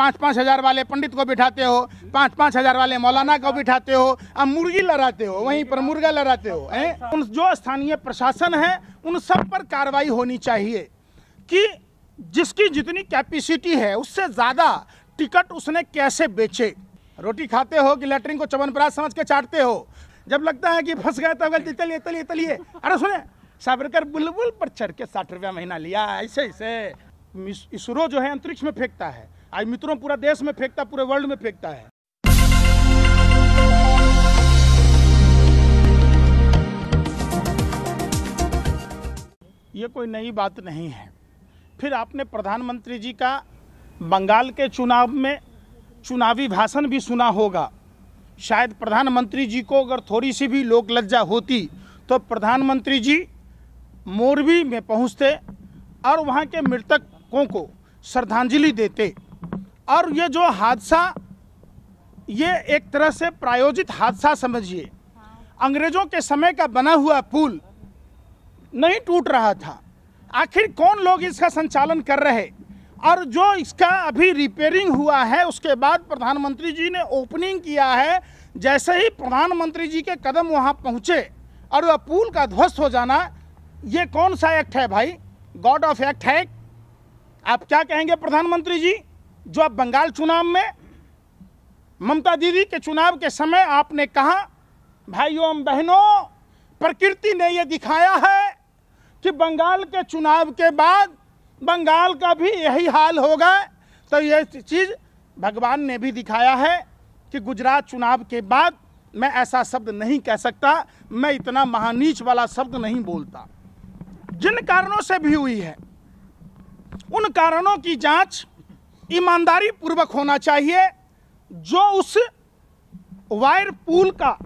पाँच पाँच हज़ार वाले पंडित को बिठाते हो पाँच पाँच हज़ार वाले मौलाना को बिठाते हो अब मुर्गी लड़ाते हो वहीं पर मुर्गा लड़ाते हो हैं उन जो स्थानीय प्रशासन है उन सब पर कार्रवाई होनी चाहिए कि जिसकी जितनी कैपेसिटी है उससे ज़्यादा टिकट उसने कैसे बेचे रोटी खाते हो कि लेटरिन को चवनप्राश समझ के चाटते हो जब लगता है कि फंस गए तो गलती तलिए तलिए तलिए अरे सुने सावरकर बुलबुल पर चढ़ के साठ रुपया महीना लिया ऐसे ऐसे इसरो जो है अंतरिक्ष में फेंकता है आज मित्रों पूरा देश में फेंकता पूरे वर्ल्ड में फेंकता है ये कोई नई बात नहीं है फिर आपने प्रधानमंत्री जी का बंगाल के चुनाव में चुनावी भाषण भी सुना होगा शायद प्रधानमंत्री जी को अगर थोड़ी सी भी लोक लज्जा होती तो प्रधानमंत्री जी मोरबी में पहुंचते और वहां के मृतकों को श्रद्धांजलि देते और ये जो हादसा ये एक तरह से प्रायोजित हादसा समझिए अंग्रेजों के समय का बना हुआ पुल नहीं टूट रहा था आखिर कौन लोग इसका संचालन कर रहे और जो इसका अभी रिपेयरिंग हुआ है उसके बाद प्रधानमंत्री जी ने ओपनिंग किया है जैसे ही प्रधानमंत्री जी के कदम वहाँ पहुंचे और वह पुल का ध्वस्त हो जाना ये कौन सा एक्ट है भाई गॉड ऑफ एक्ट है आप क्या कहेंगे प्रधानमंत्री जी जो आप बंगाल चुनाव में ममता दीदी के चुनाव के समय आपने कहा भाइयों एवं बहनों प्रकृति ने यह दिखाया है कि बंगाल के चुनाव के बाद बंगाल का भी यही हाल होगा तो ये चीज़ भगवान ने भी दिखाया है कि गुजरात चुनाव के बाद मैं ऐसा शब्द नहीं कह सकता मैं इतना महानीच वाला शब्द नहीं बोलता जिन कारणों से भी हुई है उन कारणों की जांच ईमानदारी पूर्वक होना चाहिए जो उस वायर पूल का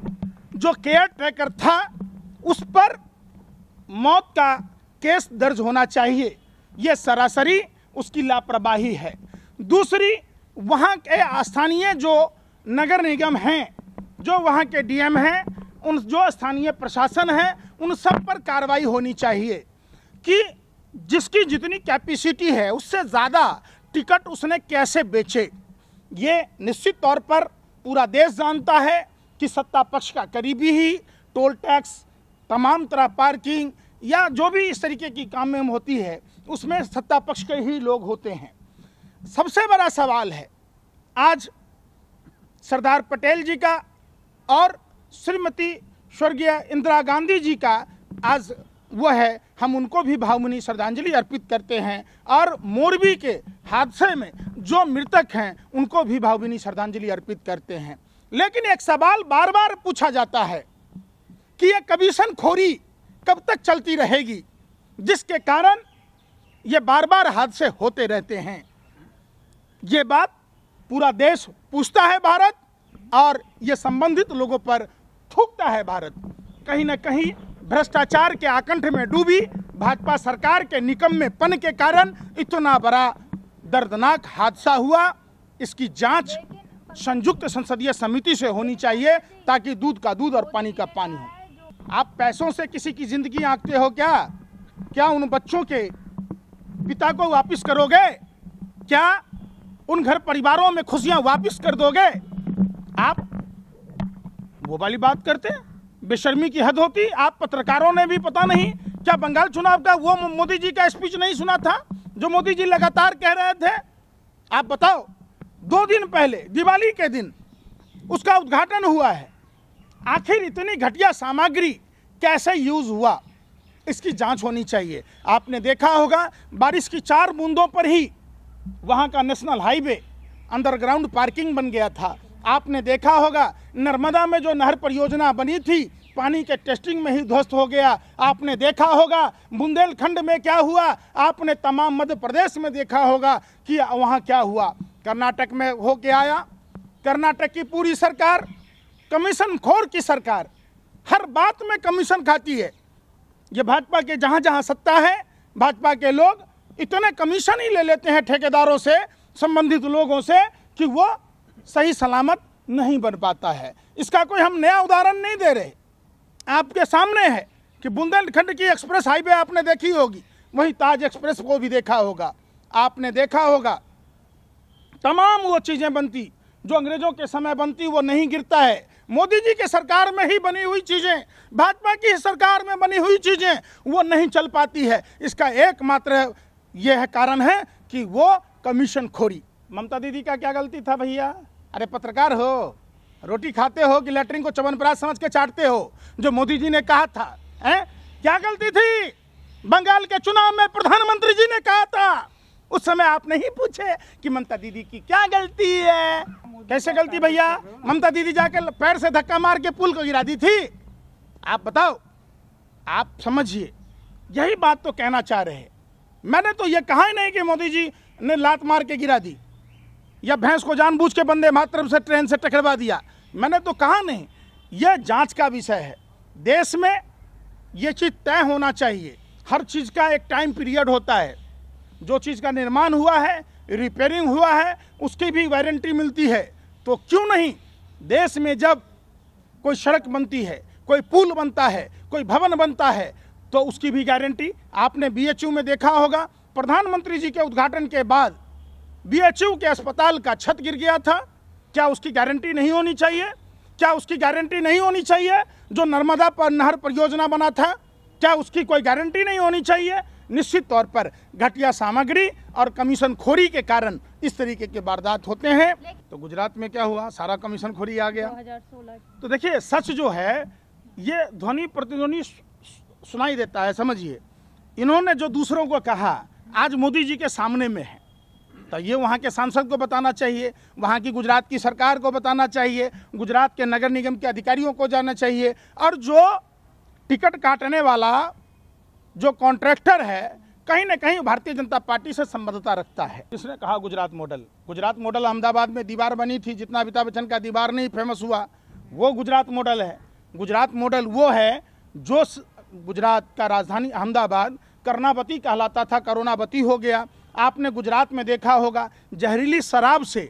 जो केयर ट्रैकर था उस पर मौत का केस दर्ज होना चाहिए ये सरासरी उसकी लापरवाही है दूसरी वहाँ के स्थानीय जो नगर निगम हैं जो वहाँ के डीएम हैं उन जो स्थानीय प्रशासन हैं उन सब पर कार्रवाई होनी चाहिए कि जिसकी जितनी कैपेसिटी है उससे ज़्यादा टिकट उसने कैसे बेचे ये निश्चित तौर पर पूरा देश जानता है कि सत्ता पक्ष का करीबी ही टोल टैक्स तमाम तरह पार्किंग या जो भी इस तरीके की काम में होती है उसमें सत्ता पक्ष के ही लोग होते हैं सबसे बड़ा सवाल है आज सरदार पटेल जी का और श्रीमती स्वर्गीय इंदिरा गांधी जी का आज वह है हम उनको भी भावमुनी श्रद्धांजलि अर्पित करते हैं और मोरबी के हादसे में जो मृतक हैं उनको भी भावमुनी श्रद्धांजलि अर्पित करते हैं लेकिन एक सवाल बार बार पूछा जाता है कि यह कमीशन खोरी कब तक चलती रहेगी जिसके कारण ये बार बार हादसे होते रहते हैं ये बात पूरा देश पूछता है भारत और ये संबंधित लोगों पर थूकता है भारत कहीं ना कहीं भ्रष्टाचार के आकंठ में डूबी भाजपा सरकार के निकम में पन के कारण इतना बड़ा दर्दनाक हादसा हुआ इसकी जांच संयुक्त संसदीय समिति से होनी चाहिए ताकि दूध का दूध और पानी का पानी हो आप पैसों से किसी की जिंदगी आंकते हो क्या क्या उन बच्चों के पिता को वापस करोगे क्या उन घर परिवारों में खुशियां वापस कर दोगे आप वो वाली बात करते हैं बेशर्मी की हद होती आप पत्रकारों ने भी पता नहीं क्या बंगाल चुनाव का वो मोदी जी का स्पीच नहीं सुना था जो मोदी जी लगातार कह रहे थे आप बताओ दो दिन पहले दिवाली के दिन उसका उद्घाटन हुआ है आखिर इतनी घटिया सामग्री कैसे यूज हुआ इसकी जांच होनी चाहिए आपने देखा होगा बारिश की चार बूंदों पर ही वहाँ का नेशनल हाईवे अंडरग्राउंड पार्किंग बन गया था आपने देखा होगा नर्मदा में जो नहर परियोजना बनी थी पानी के टेस्टिंग में ही ध्वस्त हो गया आपने देखा होगा बुंदेलखंड में क्या हुआ आपने तमाम मध्य प्रदेश में देखा होगा कि वहाँ क्या हुआ कर्नाटक में हो के आया कर्नाटक की पूरी सरकार कमीशन खोर की सरकार हर बात में कमीशन खाती है ये भाजपा के जहाँ जहाँ सत्ता है भाजपा के लोग इतने कमीशन ही ले लेते हैं ठेकेदारों से संबंधित लोगों से कि वो सही सलामत नहीं बन पाता है इसका कोई हम नया उदाहरण नहीं दे रहे आपके सामने है कि बुंदेलखंड की एक्सप्रेस हाईवे आपने देखी होगी वहीं ताज एक्सप्रेस को भी देखा होगा आपने देखा होगा तमाम वो चीज़ें बनती जो अंग्रेज़ों के समय बनती वो नहीं गिरता है मोदी जी के सरकार में ही बनी हुई चीज़ें भाजपा की सरकार में बनी हुई चीज़ें वो नहीं चल पाती है इसका एकमात्र यह कारण है कि वो कमीशन खोरी ममता दीदी का क्या गलती था भैया अरे पत्रकार हो रोटी खाते हो कि लेटरिन को चवनप्राश समझ के चाटते हो जो मोदी जी ने कहा था हैं क्या गलती थी बंगाल के चुनाव में प्रधानमंत्री जी ने कहा था उस समय आप नहीं पूछे कि ममता दीदी की क्या गलती है कैसे गलती भैया ममता दीदी जाकर पैर से धक्का मार के पुल को गिरा दी थी आप बताओ आप समझिए यही बात तो कहना चाह रहे हैं मैंने तो ये कहा ही नहीं कि मोदी जी ने लात मार के गिरा दी या भैंस को जानबूझ के बंदे मात्र से ट्रेन से टकरवा दिया मैंने तो कहा नहीं यह जांच का विषय है देश में ये चीज़ तय होना चाहिए हर चीज़ का एक टाइम पीरियड होता है जो चीज़ का निर्माण हुआ है रिपेयरिंग हुआ है उसकी भी वारंटी मिलती है तो क्यों नहीं देश में जब कोई सड़क बनती है कोई पुल बनता है कोई भवन बनता है तो उसकी भी गारंटी आपने बीएचयू में देखा होगा प्रधानमंत्री जी के उद्घाटन के बाद बीएचयू के अस्पताल का छत गिर गया था क्या उसकी गारंटी नहीं होनी चाहिए क्या उसकी गारंटी नहीं होनी चाहिए जो नर्मदा पर नहर परियोजना बना था क्या उसकी कोई गारंटी नहीं होनी चाहिए निश्चित तौर पर घटिया सामग्री और कमीशन खोरी के कारण इस तरीके के वारदात होते हैं तो गुजरात में क्या हुआ सारा कमीशन खोरी आ गया तो देखिए सच जो है ये ध्वनि प्रतिध्वनि सुनाई देता है समझिए इन्होंने जो दूसरों को कहा आज मोदी जी के सामने में है तो ये वहाँ के सांसद को बताना चाहिए वहाँ की गुजरात की सरकार को बताना चाहिए गुजरात के नगर निगम के अधिकारियों को जाना चाहिए और जो टिकट काटने वाला जो कॉन्ट्रैक्टर है कहीं ना कहीं भारतीय जनता पार्टी से संबद्धता रखता है जिसने कहा गुजरात मॉडल गुजरात मॉडल अहमदाबाद में दीवार बनी थी जितना अमिताभ बच्चन का दीवार नहीं फेमस हुआ वो गुजरात मॉडल है गुजरात मॉडल वो है जो गुजरात का राजधानी अहमदाबाद कर्णावती कहलाता था करोनावती हो गया आपने गुजरात में देखा होगा जहरीली शराब से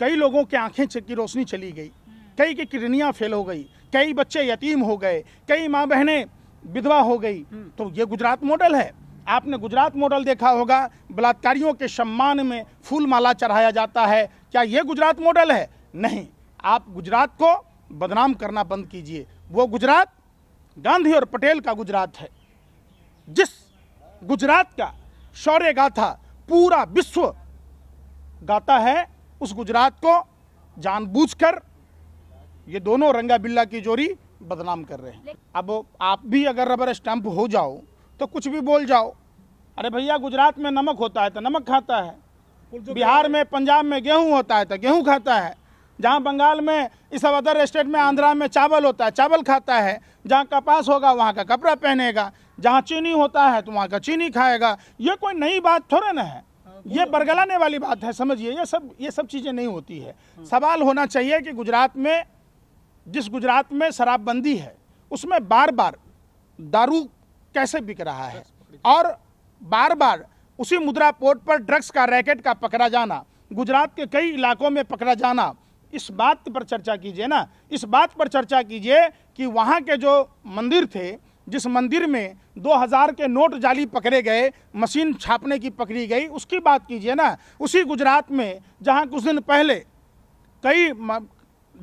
कई लोगों के आंखें की रोशनी चली गई कई की किडनियाँ फेल हो गई कई बच्चे यतीम हो गए कई माँ बहनें विधवा हो गई तो ये गुजरात मॉडल है आपने गुजरात मॉडल देखा होगा बलात्कारियों के सम्मान में फूल माला चढ़ाया जाता है क्या ये गुजरात मॉडल है नहीं आप गुजरात को बदनाम करना बंद कीजिए वो गुजरात गांधी और पटेल का गुजरात है जिस गुजरात का शौर्य गाथा पूरा विश्व गाता है उस गुजरात को जानबूझकर ये दोनों रंगा बिल्ला की जोड़ी बदनाम कर रहे हैं अब आप भी अगर रबर स्टैंप हो जाओ तो कुछ भी बोल जाओ अरे भैया गुजरात में नमक होता है तो नमक खाता है बिहार में पंजाब में गेहूं होता है तो गेहूं खाता है जहां बंगाल में इस अदर स्टेट में आंध्रा में चावल होता है चावल खाता है जहां कपास होगा वहां का कपड़ा पहनेगा जहाँ चीनी होता है तो वहाँ का चीनी खाएगा ये कोई नई बात थोड़ा ना है हाँ, ये बरगलाने वाली बात है समझिए ये सब ये सब चीज़ें नहीं होती है हाँ। सवाल होना चाहिए कि गुजरात में जिस गुजरात में शराबबंदी है उसमें बार बार दारू कैसे बिक रहा है और बार बार उसी मुद्रा पोर्ट पर ड्रग्स का रैकेट का पकड़ा जाना गुजरात के कई इलाकों में पकड़ा जाना इस बात पर चर्चा कीजिए ना इस बात पर चर्चा कीजिए कि वहाँ के जो मंदिर थे जिस मंदिर में 2000 के नोट जाली पकड़े गए मशीन छापने की पकड़ी गई उसकी बात कीजिए ना उसी गुजरात में जहां कुछ दिन पहले कई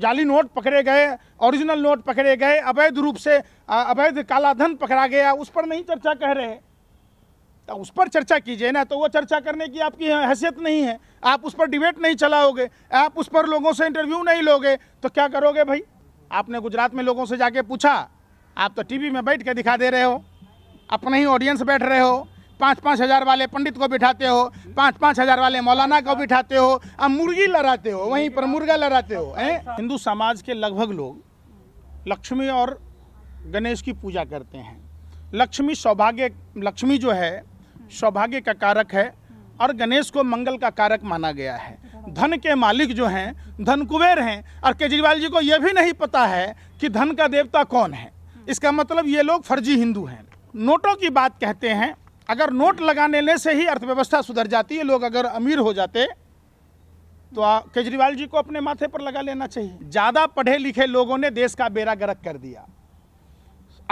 जाली नोट पकड़े गए ओरिजिनल नोट पकड़े गए अवैध रूप से अवैध कालाधन पकड़ा गया उस पर नहीं चर्चा कह रहे हैं तो उस पर चर्चा कीजिए ना तो वो चर्चा करने की आपकी हैसियत नहीं है आप उस पर डिबेट नहीं चलाओगे आप उस पर लोगों से इंटरव्यू नहीं लोगे तो क्या करोगे भाई आपने गुजरात में लोगों से जाके पूछा आप तो टीवी में बैठ के दिखा दे रहे हो अपने ही ऑडियंस बैठ रहे हो पाँच पाँच हज़ार वाले पंडित को बिठाते हो पाँच पाँच हज़ार वाले मौलाना को बिठाते हो अब मुर्गी लड़ाते हो वहीं पर मुर्गा लड़ाते हो हैं हिंदू समाज के लगभग लोग लक्ष्मी और गणेश की पूजा करते हैं लक्ष्मी सौभाग्य लक्ष्मी जो है सौभाग्य का कारक है और गणेश को मंगल का कारक माना गया है धन के मालिक जो हैं धन कुबेर हैं और केजरीवाल जी को यह भी नहीं पता है कि धन का देवता कौन है इसका मतलब ये लोग फर्जी हिंदू हैं नोटों की बात कहते हैं अगर नोट लगाने से ही अर्थव्यवस्था सुधर जाती है लोग अगर अमीर हो जाते तो केजरीवाल जी को अपने माथे पर लगा लेना चाहिए ज़्यादा पढ़े लिखे लोगों ने देश का बेरा गरक कर दिया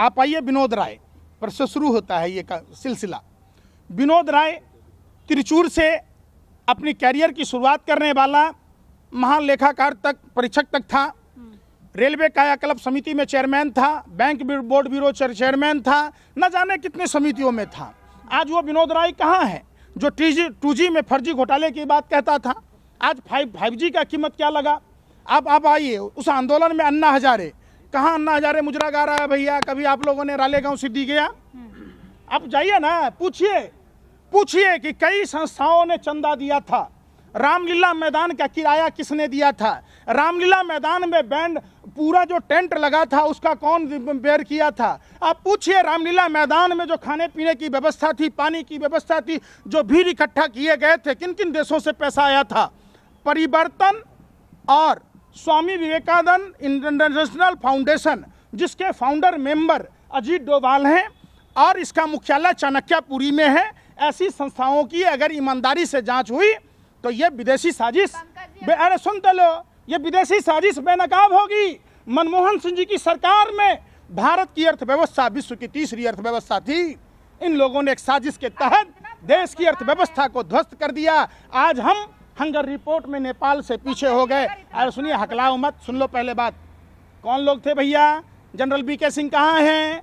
आप आइए विनोद राय पर से शुरू होता है ये का सिलसिला विनोद राय त्रिचूर से अपनी कैरियर की शुरुआत करने वाला महालेखाकार तक परीक्षक तक था रेलवे कायाकल्प समिति में चेयरमैन था बैंक बोर्ड ब्यूरो चेयरमैन था न जाने कितनी समितियों में था आज वो विनोद राय कहाँ है जो टीजी टू जी में फर्जी घोटाले की बात कहता था आज फाइव फाइव जी का कीमत क्या लगा आप आप आइए उस आंदोलन में अन्ना हजारे कहाँ अन्ना हजारे मुजरा गा रहा है भैया कभी आप लोगों ने राले गांव सिद्धि गया आप जाइए ना पूछिए पूछिए कि कई संस्थाओं ने चंदा दिया था रामलीला मैदान का किराया किसने दिया था रामलीला मैदान में बैंड पूरा जो टेंट लगा था उसका कौन बेर किया था आप पूछिए रामलीला मैदान में जो खाने पीने की व्यवस्था थी पानी की व्यवस्था थी जो भीड़ इकट्ठा किए गए थे किन किन देशों से पैसा आया था परिवर्तन और स्वामी विवेकानंद इंटरनेशनल फाउंडेशन जिसके फाउंडर मेंबर अजीत डोभाल हैं और इसका मुख्यालय चाणक्यपुरी में है ऐसी संस्थाओं की अगर ईमानदारी से जांच हुई तो ये विदेशी साजिश अरे सुन तो लो ये विदेशी साजिश बेनकाब होगी मनमोहन सिंह जी की सरकार में भारत की अर्थव्यवस्था विश्व की तीसरी अर्थव्यवस्था थी इन लोगों ने एक साजिश के तहत देश की अर्थव्यवस्था को ध्वस्त कर दिया आज हम हंगर रिपोर्ट में नेपाल से पीछे हो गए और सुनिए हकलाओ मत सुन लो पहले बात कौन लोग थे भैया जनरल बी के सिंह कहाँ हैं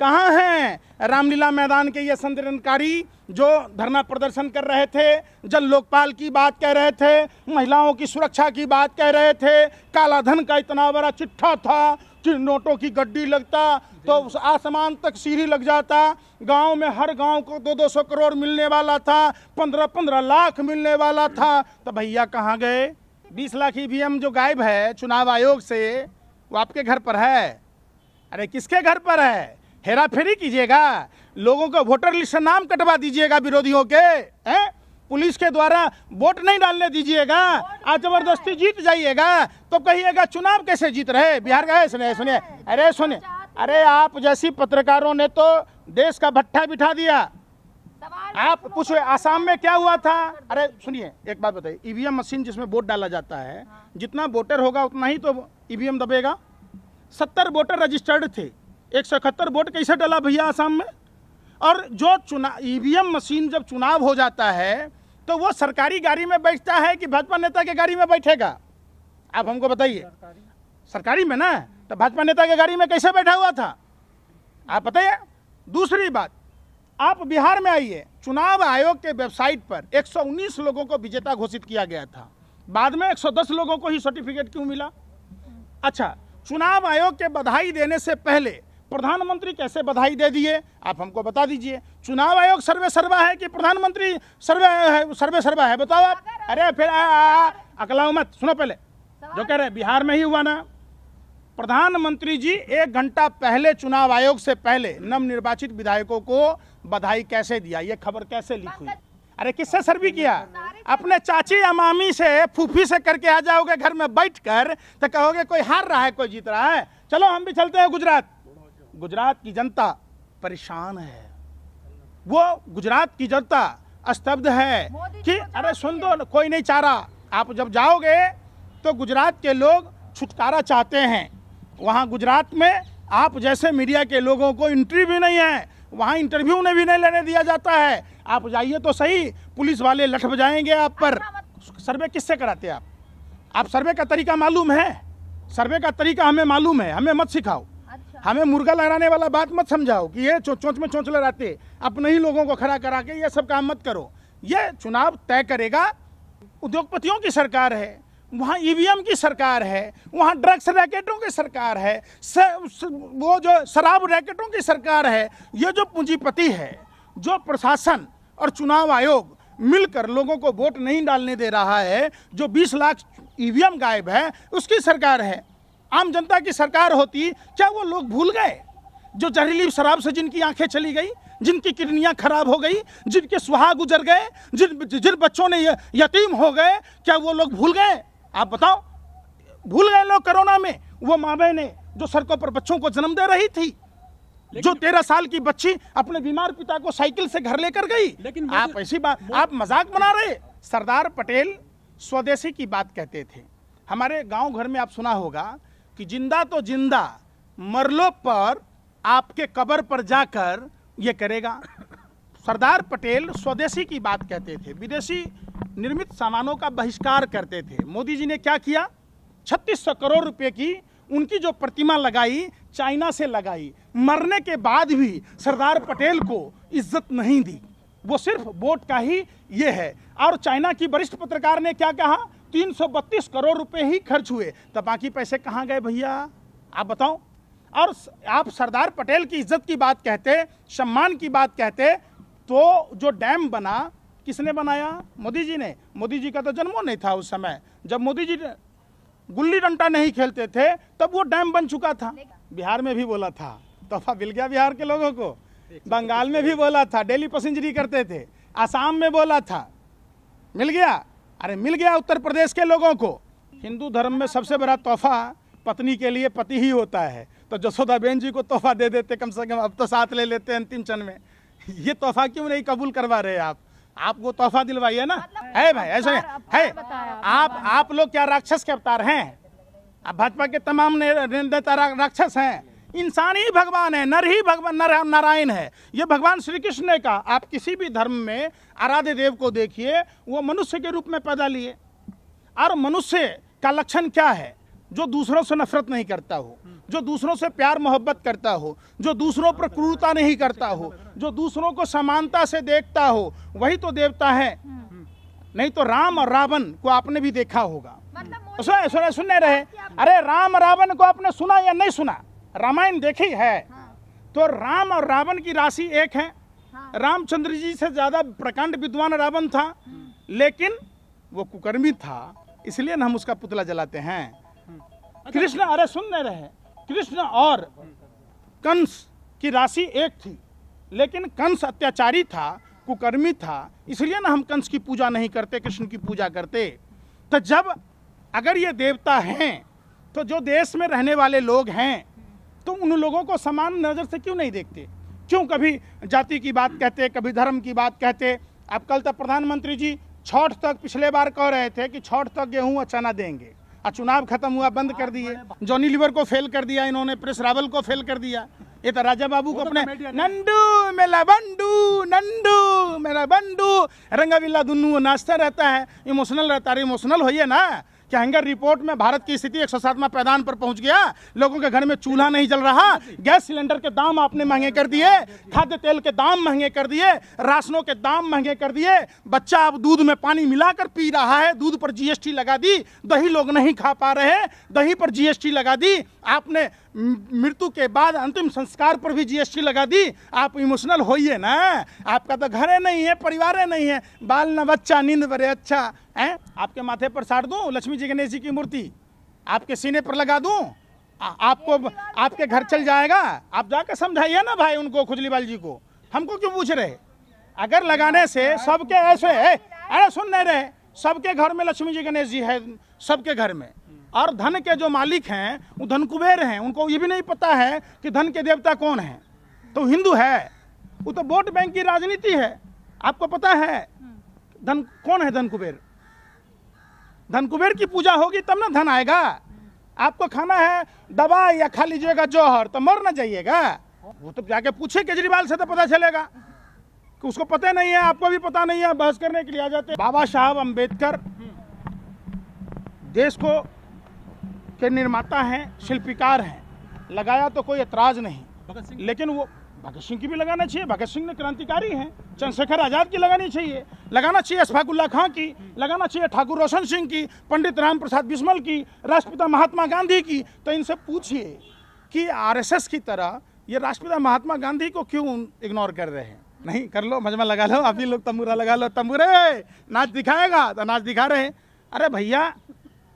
कहाँ हैं रामलीला मैदान के ये संतरणकारी जो धरना प्रदर्शन कर रहे थे जल लोकपाल की बात कह रहे थे महिलाओं की सुरक्षा की बात कह रहे थे कालाधन का इतना बड़ा चिट्ठा था कि नोटों की गड्डी लगता तो उस आसमान तक सीढ़ी लग जाता गांव में हर गांव को दो दो सौ करोड़ मिलने वाला था पंद्रह पंद्रह लाख मिलने वाला था तो भैया कहाँ गए बीस लाख ई जो गायब है चुनाव आयोग से वो आपके घर पर है अरे किसके घर पर है हेरा फेरी कीजिएगा लोगों को वोटर लिस्ट से नाम कटवा दीजिएगा विरोधियों के हैं पुलिस के द्वारा वोट नहीं डालने दीजिएगा आज जबरदस्ती जीत जाइएगा तो कहिएगा चुनाव कैसे जीत रहे बिहार का है सुनिए सुनिए अरे सुनिए अरे आप जैसी पत्रकारों ने तो देश का भट्टा बिठा दिया आप पूछो आसाम में क्या हुआ था अरे सुनिए एक बात बताइए ईवीएम मशीन जिसमें वोट डाला जाता है जितना वोटर होगा उतना ही तो ईवीएम दबेगा सत्तर वोटर रजिस्टर्ड थे एक सौ इकहत्तर वोट कैसे डला भैया आसाम में और जो चुना ईवीएम e मशीन जब चुनाव हो जाता है तो वो सरकारी गाड़ी में बैठता है कि भाजपा नेता के गाड़ी में बैठेगा आप हमको बताइए सरकारी।, सरकारी में ना तो भाजपा नेता के गाड़ी में कैसे बैठा हुआ था आप बताइए दूसरी बात आप बिहार में आइए चुनाव आयोग के वेबसाइट पर 119 लोगों को विजेता घोषित किया गया था बाद में 110 लोगों को ही सर्टिफिकेट क्यों मिला अच्छा चुनाव आयोग के बधाई देने से पहले प्रधानमंत्री कैसे बधाई दे दिए आप हमको बता दीजिए चुनाव आयोग सर्वे सर्वा है कि प्रधानमंत्री सर्वे है सर्वे सर्वा है बताओ आप अरे फिर अकलाओ मत सुनो पहले जो कह रहे बिहार में ही हुआ ना प्रधानमंत्री जी एक घंटा पहले चुनाव आयोग से पहले नव निर्वाचित विधायकों को बधाई कैसे दिया ये खबर कैसे ली हुई अरे किससे सर्वे किया अपने चाची या मामी से फूफी से करके आ जाओगे घर में बैठ कर तो कहोगे कोई हार रहा है कोई जीत रहा है चलो हम भी चलते हैं गुजरात गुजरात की जनता परेशान है वो गुजरात की जनता स्तब्ध है कि अरे सुन दो कोई नहीं चाह रहा आप जब जाओगे तो गुजरात के लोग छुटकारा चाहते हैं वहाँ गुजरात में आप जैसे मीडिया के लोगों को इंटरव्यू नहीं है वहाँ इंटरव्यू उन्हें भी नहीं लेने दिया जाता है आप जाइए तो सही पुलिस वाले लठ बजाएंगे आप पर सर्वे किससे कराते आप आप सर्वे का तरीका मालूम है सर्वे का तरीका हमें मालूम है हमें मत सिखाओ हमें मुर्गा लहराने वाला बात मत समझाओ कि ये चो, चोंच में चोंच लहराते अपने ही लोगों को खड़ा करा के ये सब काम मत करो ये चुनाव तय करेगा उद्योगपतियों की सरकार है वहाँ ई e की सरकार है वहाँ ड्रग्स रैकेटों की सरकार है स, स, वो जो शराब रैकेटों की सरकार है ये जो पूंजीपति है जो प्रशासन और चुनाव आयोग मिलकर लोगों को वोट नहीं डालने दे रहा है जो 20 लाख ई e गायब है उसकी सरकार है आम जनता की सरकार होती क्या वो लोग भूल गए जो जहरीली शराब से जिनकी आंखें चली गई जिनकी किडनियाँ खराब हो गई जिनके सुहाग गुजर गए जिन जिन बच्चों ने यतीम हो गए क्या वो लोग भूल गए आप बताओ भूल गए लोग कोरोना में वो माँ बहने जो सड़कों पर बच्चों को जन्म दे रही थी जो तेरह साल की बच्ची अपने बीमार पिता को साइकिल से घर लेकर गई लेकिन आप ऐसी बात आप मजाक बना रहे सरदार पटेल स्वदेशी की बात कहते थे हमारे गांव घर में आप सुना होगा कि जिंदा तो जिंदा मरलो पर आपके कबर पर जाकर ये करेगा सरदार पटेल स्वदेशी की बात कहते थे विदेशी निर्मित सामानों का बहिष्कार करते थे मोदी जी ने क्या किया छत्तीस सौ करोड़ रुपए की उनकी जो प्रतिमा लगाई चाइना से लगाई मरने के बाद भी सरदार पटेल को इज्जत नहीं दी वो सिर्फ वोट का ही ये है और चाइना की वरिष्ठ पत्रकार ने क्या कहा बत्तीस करोड़ रुपए ही खर्च हुए तो बाकी पैसे कहाँ गए भैया आप बताओ और आप सरदार पटेल की इज्जत की बात कहते सम्मान की बात कहते तो जो डैम बना किसने बनाया मोदी जी ने मोदी जी का तो जन्मो नहीं था उस समय जब मोदी जी गुल्ली डंडा नहीं खेलते थे तब वो डैम बन चुका था बिहार में भी बोला था तोहफा मिल गया बिहार के लोगों को बंगाल में भी बोला था डेली पसेंजरी करते थे आसाम में बोला था मिल गया अरे मिल गया उत्तर प्रदेश के लोगों को हिंदू धर्म में सबसे बड़ा तोहफा पत्नी के लिए पति ही होता है तो जसोदाबेन जी को तोहफा दे देते कम से कम अब तो साथ ले लेते हैं अंतिम क्षण में ये तोहफा क्यों नहीं कबूल करवा रहे आप आपको तोहफा दिलवाइए ना मतलब है भाई ऐसे है आप आप लोग क्या राक्षस के अवतार हैं आप भाजपा के तमाम नेता राक्षस हैं इंसान ही भगवान है नर ही भगवान नर नारायण है ये भगवान श्री कृष्ण ने कहा आप किसी भी धर्म में आराध्य देव को देखिए वो मनुष्य के रूप में पैदा लिए और मनुष्य का लक्षण क्या है जो दूसरों से नफरत नहीं करता हो जो दूसरों से प्यार मोहब्बत करता हो जो दूसरों पर क्रूरता नहीं करता हो जो दूसरों को समानता से देखता हो वही तो देवता है नहीं तो राम और रावण को आपने भी देखा होगा मतलब सुने सुने रहे अरे राम रावण को आपने सुना या नहीं सुना रामायण देखी है हाँ। तो राम और रावण की राशि एक है हाँ। रामचंद्र जी से ज़्यादा प्रकांड विद्वान रावण था हम्म। लेकिन वो कुकर्मी था इसलिए ना हम उसका पुतला जलाते हैं हम्म। अच्छा। कृष्ण अरे सुन नहीं रहे कृष्ण और कंस की राशि एक थी लेकिन कंस अत्याचारी था कुकर्मी था इसलिए ना हम कंस की पूजा नहीं करते कृष्ण की पूजा करते तो जब अगर ये देवता हैं तो जो देश में रहने वाले लोग हैं तुम उन लोगों को समान नज़र से क्यों नहीं देखते क्यों कभी जाति की बात कहते कभी धर्म की बात कहते अब कल तक तो प्रधानमंत्री जी छठ तक पिछले बार कह रहे थे कि छठ तक गेहूँ चना अच्छा देंगे और चुनाव खत्म हुआ बंद कर दिए जॉनी लिवर को फेल कर दिया इन्होंने प्रेस रावल को फेल कर दिया ये तो राजा बाबू को तो अपने नंडू मेला बंडू नंडू मेला बंडू रंगा बिल्ला दुनू नाश्ता रहता है इमोशनल रहता है इमोशनल होइए ना क्या हैंगर रिपोर्ट में भारत की स्थिति एक सौ पैदान पर पहुंच गया लोगों के घर में चूल्हा नहीं जल रहा गैस सिलेंडर के दाम आपने महंगे कर दिए खाद्य तेल के दाम महंगे कर दिए राशनों के दाम महंगे कर दिए बच्चा अब दूध में पानी मिलाकर पी रहा है दूध पर जीएसटी लगा दी दही लोग नहीं खा पा रहे दही पर जीएसटी लगा दी आपने मृत्यु के बाद अंतिम संस्कार पर भी जीएसटी लगा दी आप इमोशनल होइए ना आपका तो घर नहीं है परिवार है नहीं है बाल ना बच्चा नींद बरे अच्छा हैं आपके माथे पर साड़ दूँ लक्ष्मी जी गणेश जी की मूर्ति आपके सीने पर लगा दूँ आपको आपके घर चल जाएगा आप जाकर समझाइए ना भाई उनको खुजलीवाल जी को हमको क्यों पूछ रहे अगर लगाने से सबके ऐसे अरे सुन नहीं रहे सबके घर में लक्ष्मी जी गणेश जी है सबके घर में और धन के जो मालिक हैं वो धन कुबेर हैं उनको ये भी नहीं पता है कि धन के देवता कौन हैं तो हिंदू है वो तो वोट बैंक की राजनीति है आपको पता है धन कौन है धन कुबेर धन कुबेर की पूजा होगी तब ना धन आएगा आपको खाना है दवा या खा लीजिएगा जौहर तो मर ना जाइएगा वो तो जाके पूछे केजरीवाल से तो पता चलेगा कि उसको पता नहीं है आपको भी पता नहीं है बहस करने के लिए आ जाते बाबा साहब अम्बेडकर देश को के निर्माता हैं शिल्पीकार हैं लगाया तो कोई एतराज नहीं लेकिन वो भगत सिंह की भी लगाना चाहिए भगत सिंह ने क्रांतिकारी हैं चंद्रशेखर आजाद की लगानी चाहिए लगाना चाहिए अशफाकुल्ला खां की लगाना चाहिए ठाकुर रोशन सिंह की पंडित राम प्रसाद बिस्मल की राष्ट्रपिता महात्मा गांधी की तो इनसे पूछिए कि आरएसएस की तरह ये राष्ट्रपिता महात्मा गांधी को क्यों इग्नोर कर रहे हैं नहीं कर लो मजमा लगा लो अभी लोग तमूरा लगा लो तमूरे नाच दिखाएगा तो नाच दिखा रहे हैं अरे भैया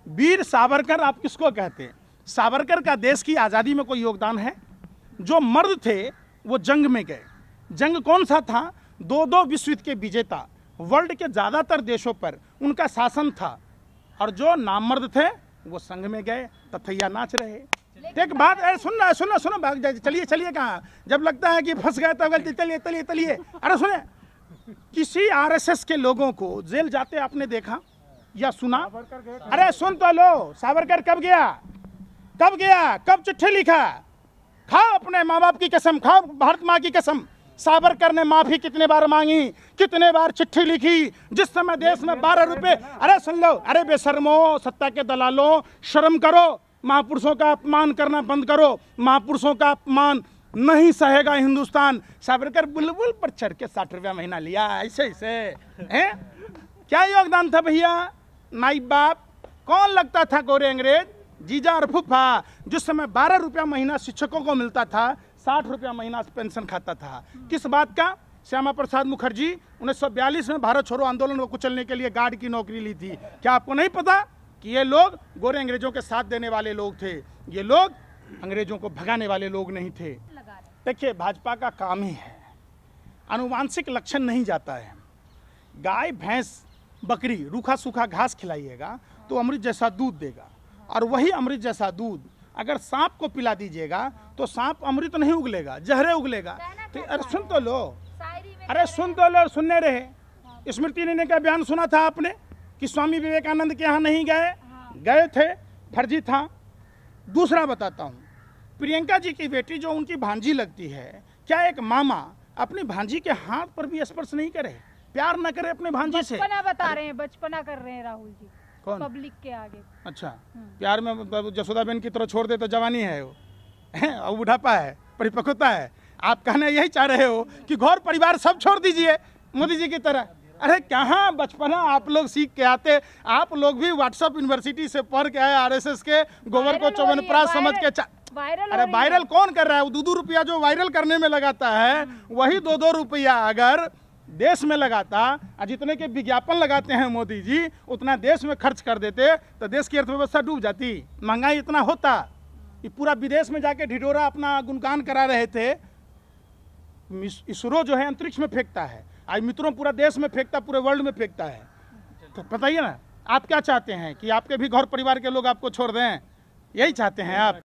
वीर सावरकर आप किसको कहते हैं सावरकर का देश की आज़ादी में कोई योगदान है जो मर्द थे वो जंग में गए जंग कौन सा था दो दो विश्व युद्ध के विजेता वर्ल्ड के ज़्यादातर देशों पर उनका शासन था और जो नामर्द थे वो संघ में गए तथैया नाच रहे एक बात अरे सुन रहा सुनो सुनो भाग जाए चलिए चलिए कहाँ जब लगता है कि फंस गए तो गलती चलिए चलिए चलिए अरे सुने किसी आरएसएस के लोगों को जेल जाते आपने देखा या सुना अरे सुन तो लो सावरकर कब गया कब गया कब चिट्ठी लिखा खाओ अपने माँ बाप की कसम खाओ भारत माँ की कसम सावरकर ने माफी कितने बार मांगी कितने बार चिट्ठी लिखी जिस समय देश में बारह रुपए अरे सुन लो अरे बेसरमो सत्ता के दलालों शर्म करो महापुरुषों का अपमान करना बंद करो महापुरुषों का अपमान नहीं सहेगा हिंदुस्तान सावरकर बुलबुल पर चढ़ के साठ रुपया महीना लिया ऐसे ऐसे हैं क्या योगदान था भैया माई बाप कौन लगता था गोरे अंग्रेज जीजा और फूफा जिस समय बारह रुपया महीना शिक्षकों को मिलता था साठ रुपया महीना पेंशन खाता था किस बात का श्यामा प्रसाद मुखर्जी 1942 में भारत छोड़ो आंदोलन को कुचलने के लिए गार्ड की नौकरी ली थी क्या आपको नहीं पता कि ये लोग गोरे अंग्रेजों के साथ देने वाले लोग थे ये लोग अंग्रेजों को भगाने वाले लोग नहीं थे देखिए भाजपा का काम ही है अनुवांशिक लक्षण नहीं जाता है गाय भैंस बकरी रूखा सूखा घास खिलाइएगा तो अमृत जैसा दूध देगा और वही अमृत जैसा दूध अगर सांप को पिला दीजिएगा तो सांप अमृत नहीं उगलेगा जहरे उगलेगा तो अरे सुन तो लो अरे सुन तो लो सुनने रहे स्मृति ने का बयान सुना था आपने कि स्वामी विवेकानंद के यहाँ नहीं गए हाँ। गए थे फर्जी था दूसरा बताता हूँ प्रियंका जी की बेटी जो उनकी भांजी लगती है क्या एक मामा अपनी भांजी के हाथ पर भी स्पर्श नहीं करे प्यार न करे अपने भांजी से बचपना बता रहे हैं बचपना कर रहे हैं राहुल जी कौन पब्लिक के आगे अच्छा हम्म। प्यार में जसोदा बेन की तरह छोड़ दे तो जवानी है वो और बुढ़ापा है परिपक्वता है आप कहना यही चाह रहे हो कि घर परिवार सब छोड़ दीजिए मोदी जी की तरह अरे कहाँ बचपना आप लोग सीख के आते आप लोग भी व्हाट्सअप यूनिवर्सिटी से पढ़ के आए आरएसएस के गोबर को चौवन प्रास समझ के वायरल अरे वायरल कौन कर रहा है दो दो रुपया जो वायरल करने में लगाता है वही दो दो रुपया अगर देश में लगाता और जितने के विज्ञापन लगाते हैं मोदी जी उतना देश में खर्च कर देते तो देश की अर्थव्यवस्था डूब जाती महंगाई इतना होता कि पूरा विदेश में जाके ढिडोरा अपना गुणगान करा रहे थे इसरो जो है अंतरिक्ष में फेंकता है आज मित्रों पूरा देश में फेंकता पूरे वर्ल्ड में फेंकता है तो बताइए ना आप क्या चाहते हैं कि आपके भी घर परिवार के लोग आपको छोड़ दें यही चाहते हैं आप